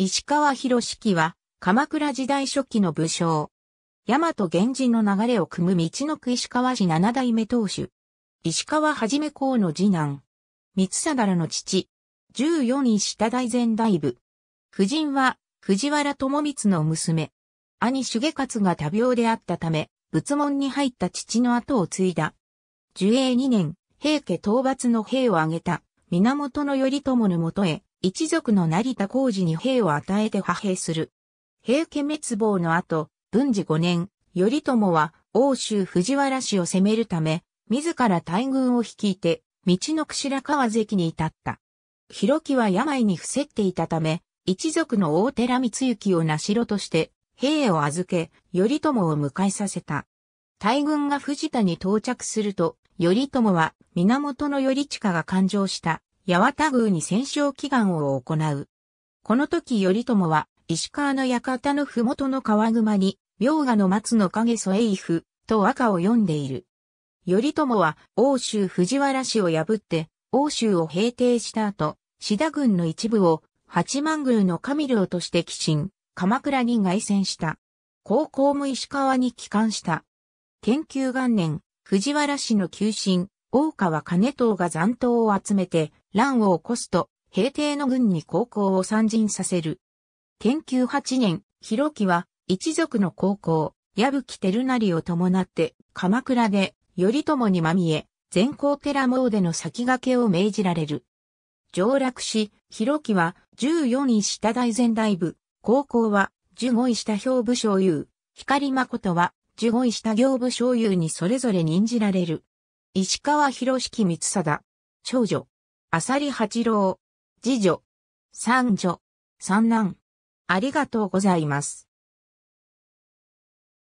石川博式は、鎌倉時代初期の武将。大和源氏の流れを組む道のく石川氏七代目当主。石川はじめ公の次男。三貞の父。十四位下大前大部。夫人は、藤原智光の娘。兄重勝が多病であったため、仏門に入った父の後を継いだ。寿永二年、平家討伐の兵を挙げた、源頼朝のもとへ、一族の成田工事に兵を与えて派兵する。平家滅亡の後、文治5年、頼朝は欧州藤原氏を攻めるため、自ら大軍を率いて、道の櫛川関に至った。広木は病に伏せっていたため、一族の大寺光行を名城として、兵を預け、頼朝を迎えさせた。大軍が藤田に到着すると、頼朝は源頼親が勘定した八幡宮に戦勝祈願を行う。この時頼朝は、石川の館の麓の川熊に、明賀の松の影添い服、と和歌を読んでいる。頼朝は、欧州藤原氏を破って、欧州を平定した後、志田軍の一部を、八幡宮の神領として寄進、鎌倉に凱旋した。高校も石川に帰還した。研究元年、藤原氏の旧臣、大川兼藤が残党を集めて、乱を起こすと、平定の軍に高校を参陣させる。研究8年、広木は、一族の高校、矢吹照成を伴って、鎌倉で、頼朝にまみえ、全校寺詣の先駆けを命じられる。上洛し、広木は、14位下大前大部、高校は、15位下兵部将優、光誠は、15位下行部将優にそれぞれ任じられる。石川博式光貞、長女、あさり八郎、次女、三女、三男。ありがとうございます。